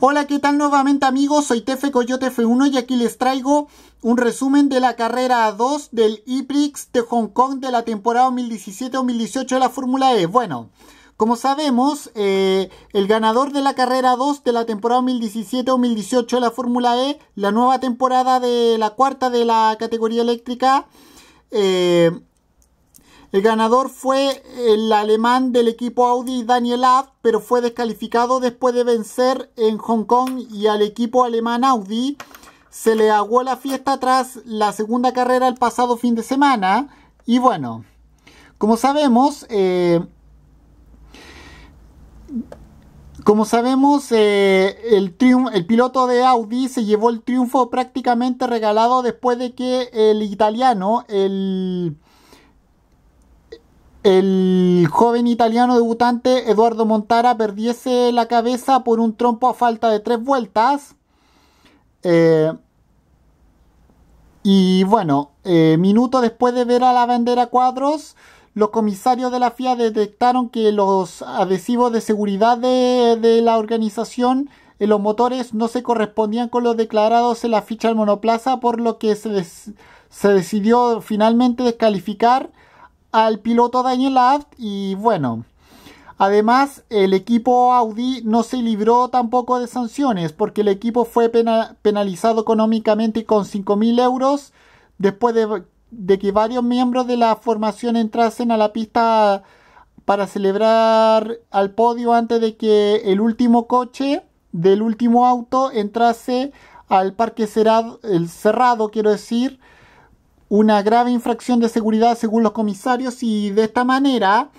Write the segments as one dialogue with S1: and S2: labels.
S1: Hola, ¿qué tal nuevamente amigos? Soy Tefe Coyote F1 y aquí les traigo un resumen de la carrera 2 del IPRIX de Hong Kong de la temporada 2017-2018 de la Fórmula E. Bueno, como sabemos, eh, el ganador de la carrera 2 de la temporada 2017-2018 de la Fórmula E, la nueva temporada de la cuarta de la categoría eléctrica, eh, el ganador fue el alemán del equipo Audi, Daniel Abt, pero fue descalificado después de vencer en Hong Kong y al equipo alemán Audi. Se le aguó la fiesta tras la segunda carrera el pasado fin de semana. Y bueno, como sabemos, eh, como sabemos, eh, el, piloto de Audi se llevó el triunfo prácticamente regalado después de que el italiano, el el joven italiano debutante Eduardo Montara perdiese la cabeza por un trompo a falta de tres vueltas. Eh, y bueno, eh, minutos después de ver a la bandera cuadros, los comisarios de la FIA detectaron que los adhesivos de seguridad de, la organización en los motores no se correspondían con los declarados en la ficha del monoplaza, por lo que se, se decidió finalmente descalificar al piloto Daniel Abt y bueno, Además, el equipo Audi no se libró tampoco de sanciones porque el equipo fue penalizado económicamente con 5.000 euros después de, que varios miembros de la formación entrasen a la pista para celebrar al podio antes de que el último coche del último auto entrase al parque cerrado quiero decir, una grave infracción de seguridad según los comisarios y de esta manera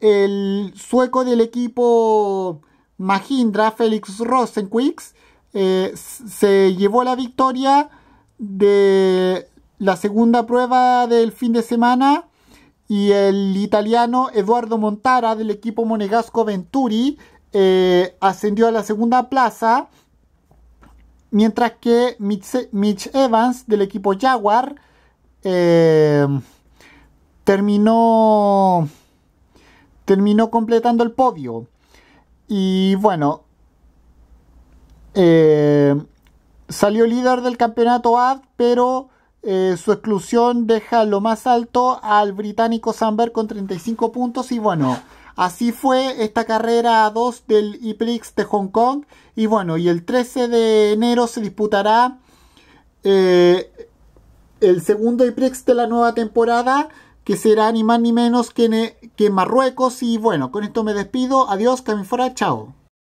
S1: el sueco del equipo Mahindra, Félix Rosenquist, eh, se llevó la victoria de la segunda prueba del fin de semana y el italiano Eduardo Montara del equipo Monegasco Venturi eh, ascendió a la segunda plaza, mientras que Mitch Evans del equipo Jaguar eh, terminó, terminó completando el podio. Y bueno, eh, salió líder del campeonato AD, pero eh, su exclusión deja lo más alto al británico Samberg con 35 puntos. Y bueno, así fue esta carrera 2 del IPRIX de Hong Kong. Y bueno, y el 13 de enero se disputará el segundo IPREX de la nueva temporada, que será ni más ni menos que, que Marruecos. Y bueno, con esto me despido. Adiós, fuera. chao.